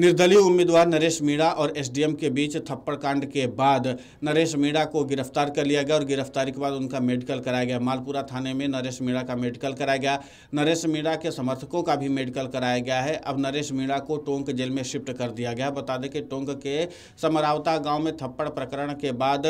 निर्दलीय उम्मीदवार नरेश मीणा और एसडीएम के बीच थप्पड़ कांड के बाद नरेश मीणा को गिरफ्तार कर लिया गया और गिरफ्तारी के बाद उनका मेडिकल कराया गया मालपुरा थाने में नरेश मीणा का मेडिकल कराया गया नरेश मीणा के समर्थकों का भी मेडिकल कराया गया है अब नरेश मीणा को टोंक जेल में शिफ्ट कर दिया गया बता दें कि टोंक के समरावता गाँव में थप्पड़ प्रकरण के बाद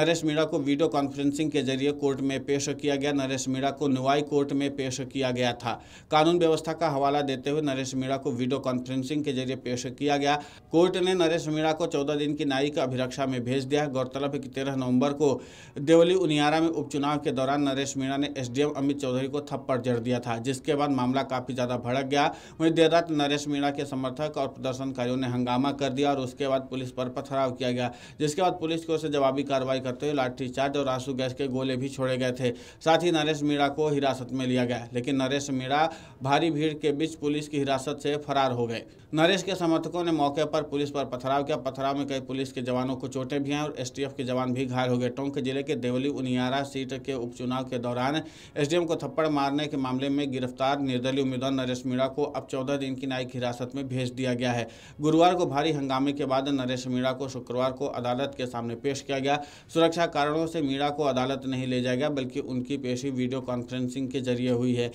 नरेश मीणा को वीडियो कॉन्फ्रेंसिंग के जरिए कोर्ट में पेश किया गया नरेश मीणा को नुवाई कोर्ट में पेश किया गया था कानून व्यवस्था का हवाला देते हुए नरेश मीणा को वीडियो कॉन्फ्रेंसिंग के जरिए पेश निरीक्षक किया गया कोर्ट ने नरेश मीणा को चौदह दिन की न्यायिक अभिरक्षा में भेज दिया गौरतलब है कि तेरह नवंबर को देवली उनियारा में उपचुनाव के दौरान नरेश मीणा ने एसडीएम अमित चौधरी को थप्पड़ जड़ दिया था जिसके बाद मामला काफी ज्यादा भड़क गया वहीं देर रात नरेश मीणा के समर्थक और प्रदर्शनकारियों ने हंगामा कर दिया और उसके बाद पुलिस पर पथराव किया गया जिसके बाद पुलिस की ओर से जवाबी कार्रवाई करते हुए लाठीचार्ज और आंसू गैस के गोले भी छोड़े गए थे साथ ही नरेश मीणा को हिरासत में लिया गया लेकिन नरेश मीणा भारी भीड़ के बीच पुलिस की हिरासत से फरार हो गए नरेश के समर्थक समर्थकों ने मौके पर पुलिस पर पथराव किया पथराव में कई पुलिस के जवानों को चोटें भी हैं और एसटीएफ के जवान भी घायल हो गए टोंक जिले के देवली उनियारा सीट के उपचुनाव के दौरान एसडीएम को थप्पड़ मारने के मामले में गिरफ्तार निर्दलीय उम्मीदवार नरेश मीणा को अब चौदह दिन की न्यायिक हिरासत में भेज दिया गया है गुरुवार को भारी हंगामे के बाद नरेश मीणा को शुक्रवार को अदालत के सामने पेश किया गया सुरक्षा कारणों से मीणा को अदालत नहीं ले जाया गया बल्कि उनकी पेशी वीडियो कॉन्फ्रेंसिंग के जरिए हुई है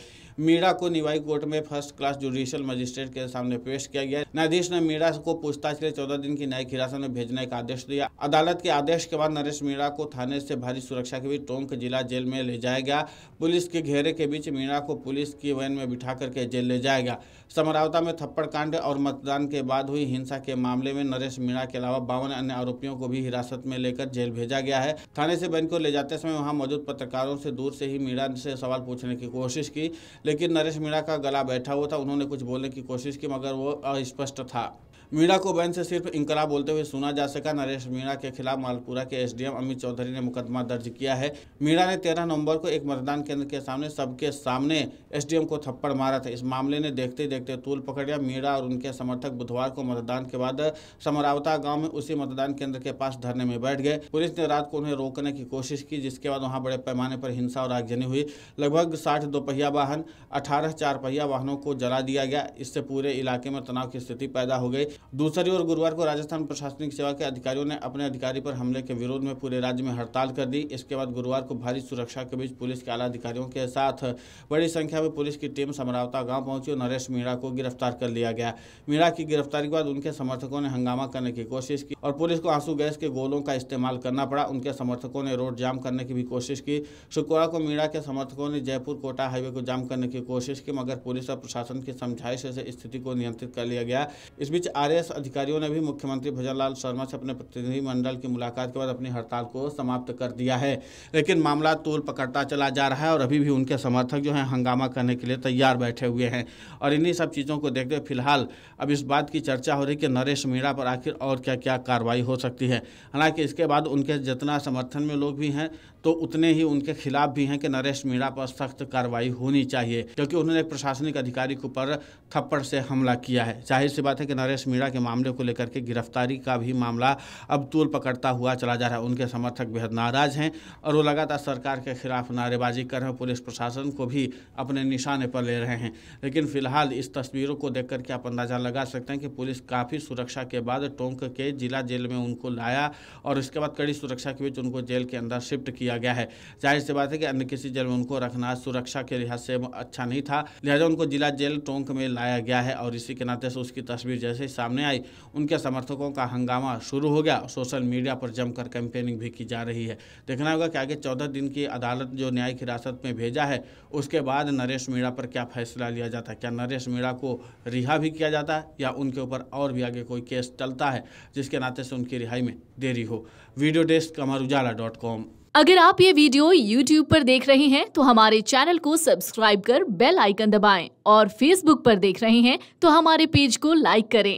मीणा को निवाई कोर्ट में फर्स्ट क्लास जुडिशियल मजिस्ट्रेट के सामने पेश किया गया न्यायाधीश न्यायाधीश ने मीणा को पूछताछ के लिए चौदह दिन की न्यायिक हिरासत में भेजने का आदेश दिया अदालत के आदेश के बाद नरेश मीणा को थाने से भारी सुरक्षा के बीच टोंक जिला जेल में ले जाया गया पुलिस के घेरे के बीच मीणा को पुलिस की वैन में बिठा करके जेल ले जाया गया समरावता में थप्पड़ कांड और मतदान के बाद हुई हिंसा के मामले में नरेश मीणा के अलावा बावन अन्य आरोपियों को भी हिरासत में लेकर जेल भेजा गया है थाने से बैन को ले जाते समय वहां मौजूद पत्रकारों से दूर से ही मीणा से सवाल पूछने की कोशिश की लेकिन नरेश मीणा का गला बैठा हुआ था उन्होंने कुछ बोलने की कोशिश की मगर वो अस्पष्ट top. मीणा को बैन से सिर्फ इंकरा बोलते हुए सुना जा सका नरेश मीणा के खिलाफ मालपुरा के एसडीएम अमित चौधरी ने मुकदमा दर्ज किया है मीणा ने तेरह नवंबर को एक मतदान केंद्र के सामने सबके सामने एसडीएम को थप्पड़ मारा था इस मामले ने देखते देखते तूल पकड़ लिया मीणा और उनके समर्थक बुधवार को मतदान के बाद समरावता गाँव में उसी मतदान केंद्र के पास धरने में बैठ गए पुलिस ने रात को उन्हें रोकने की कोशिश की जिसके बाद वहाँ बड़े पैमाने पर हिंसा और आगजनी हुई लगभग साठ दोपहिया वाहन अठारह चार पहिया वाहनों को जला दिया गया इससे पूरे इलाके में तनाव की स्थिति पैदा हो गई दूसरी ओर गुरुवार को राजस्थान प्रशासनिक सेवा के अधिकारियों ने अपने अधिकारी पर हमले के विरोध में पूरे राज्य में हड़ताल कर दी इसके बाद गुरुवार को भारी सुरक्षा के बीच पुलिस के आला अधिकारियों के साथ बड़ी संख्या में पुलिस की टीम समरावता गांव पहुंची और नरेश मीणा को गिरफ्तार कर लिया गया मीणा की गिरफ्तारी के बाद उनके समर्थकों ने हंगामा करने की कोशिश की और पुलिस को आंसू गैस के गोलों का इस्तेमाल करना पड़ा उनके समर्थकों ने रोड जाम करने की भी कोशिश की शुक्रवार को मीणा के समर्थकों ने जयपुर कोटा हाईवे को जाम करने की कोशिश की मगर पुलिस और प्रशासन की समझाइश से स्थिति को नियंत्रित कर लिया गया इस बीच आज आरएस अधिकारियों ने भी मुख्यमंत्री भजनलाल शर्मा से अपने प्रतिनिधिमंडल की मुलाकात के बाद अपनी हड़ताल को समाप्त कर दिया है लेकिन मामला तोल पकड़ता चला जा रहा है और अभी भी उनके समर्थक जो हैं हंगामा करने के लिए तैयार बैठे हुए हैं और इन्हीं सब चीज़ों को देखते हुए फिलहाल अब इस बात की चर्चा हो रही कि नरेश मीणा पर आखिर और क्या क्या कार्रवाई हो सकती है हालांकि इसके बाद उनके जितना समर्थन में लोग भी हैं तो उतने ही उनके खिलाफ भी हैं कि नरेश मीणा पर सख्त कार्रवाई होनी चाहिए क्योंकि उन्होंने एक प्रशासनिक अधिकारी के ऊपर थप्पड़ से हमला किया है जाहिर सी बात है कि नरेश मीणा मीरा के मामले को लेकर के गिरफ्तारी का भी मामला अब तोल पकड़ता हुआ चला जा रहा है उनके समर्थक बेहद नाराज हैं और वो लगातार सरकार के खिलाफ नारेबाजी कर रहे हैं पुलिस प्रशासन को भी अपने निशाने पर ले रहे हैं लेकिन फिलहाल इस तस्वीरों को देख करके आप अंदाजा लगा सकते हैं कि पुलिस काफ़ी सुरक्षा के बाद टोंक के जिला जेल में उनको लाया और इसके बाद कड़ी सुरक्षा के बीच उनको जेल के अंदर शिफ्ट किया गया है जाहिर सी बात है कि अन्य किसी जेल में उनको रखना सुरक्षा के लिहाज से अच्छा नहीं था लिहाजा उनको जिला जेल टोंक में लाया गया है और इसी के नाते से उसकी तस्वीर जैसे ही सामने आई उनके समर्थकों का हंगामा शुरू हो गया सोशल मीडिया पर जमकर कैंपेनिंग भी की जा रही है देखना होगा कि आगे चौदह दिन की अदालत जो न्यायिक हिरासत में भेजा है उसके बाद नरेश मीणा पर क्या फैसला लिया जाता है क्या नरेश मीणा को रिहा भी किया जाता है या उनके ऊपर और भी आगे कोई केस चलता है जिसके नाते से उनकी रिहाई में देरी हो video desk Amar Ujala dot com अगर आप ये वीडियो YouTube पर देख रहे हैं तो हमारे चैनल को सब्सक्राइब कर बेल आइकन दबाएं और Facebook पर देख रहे हैं तो हमारे पेज को लाइक करें